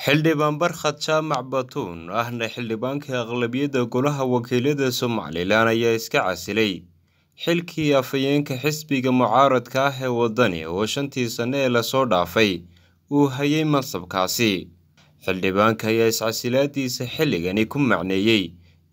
xildhibaan barkhad jaamac batuun ahna xildhibaankii aqlabiyadda golaha wakiilada somalilan ayaa iska casilay xilkii afhayeenka xisbiga mucaaradka ah ee waddani oo shantii sanne ee lasoo dhaafay uu hayay mansabkaasi xildhibaanka ayaa iscasilaadiisa xilligani ku macneeyey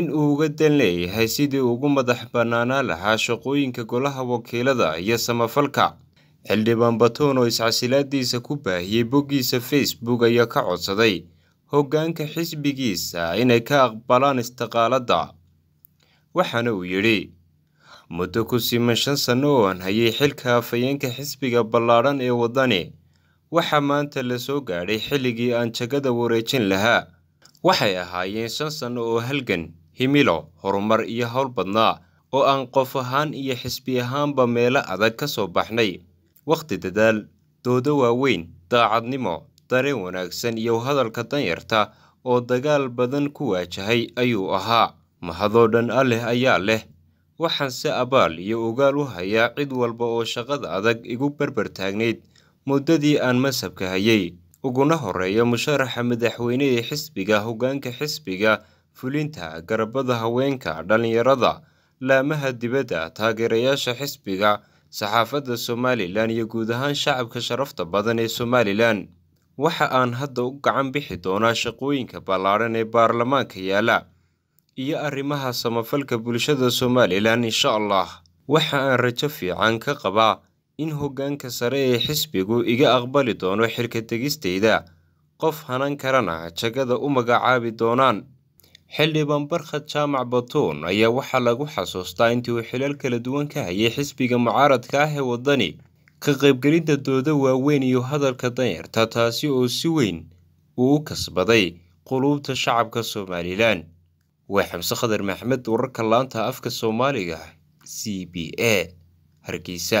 in uu uga dan leeyahay sidii ugu madax bannaanaa lahaa shaqooyinka golaha wakiilada iyo samafalka xildhibaan batoon oo iscasilaadiisa ku baahiyey boggiisa facebook ayaa ka codsaday hoggaanka xisbigiisa inay ka aqbalaan istiqaaladda waxaana uu yidhi muddo ku siman shan sanno oo aan hayay xilka afayeenka xisbiga ballaadhan ee waddani waxaa maanta lasoo gaadhay xilligii aan jagada wareejin lahaa waxay ahaayeen shan sanno oo halgan himilo horumar iyo howl badnaa oo aan qof ahaan iyo xisbi ahaanba meelo adag ka soo baxnay wakhti dadaal doodo waaweyn daacadnimo dareen wanaagsan iyo hadalka danyarta oo dagaal badan ku waajahay ayuu ahaa mahadoo dhan a ah ayaa leh waxaanse abaal iyo ogaal u hayaa cid walba oo shaqada adag igu berber taagnayd muddadii aan masabka hayay uguna horreeya musharaxa madaxweyne xisbiga hoggaanka xisbiga fulinta garabada haweenka dhallinyarada laamaha dibadda taageerayaasha xisbiga saxaafadda somalilan iyo guud ahaan shacabka sharafta badan ee somalilan waxa aan hadda u gacan bixi doonaa shaqooyinka ballaadhan ee baarlamaanka yaala iyo arrimaha samafalka bulshada somalilan insha allah waxa aan rajo fiican ka qabaa in hoggaanka sare ee xisbigu iga aqbali doono xirka tegistayda qof hanan karana jagada u magacaabi doonaan xildhibaan barkhad jaamac batuun ayaa waxaa lagu xasuustaa intii uu xilal kala duwan ka hayay xisbiga mucaaradka ah ee wadani ka qaybgelinta dooda waaweyn iyo hadalka danyarta taasi oo si weyn uu u kasbaday quluubta shacabka somalilan waa xamse khadar maxmed wararka laanta afka soomaaliga ah, c b a hargeysa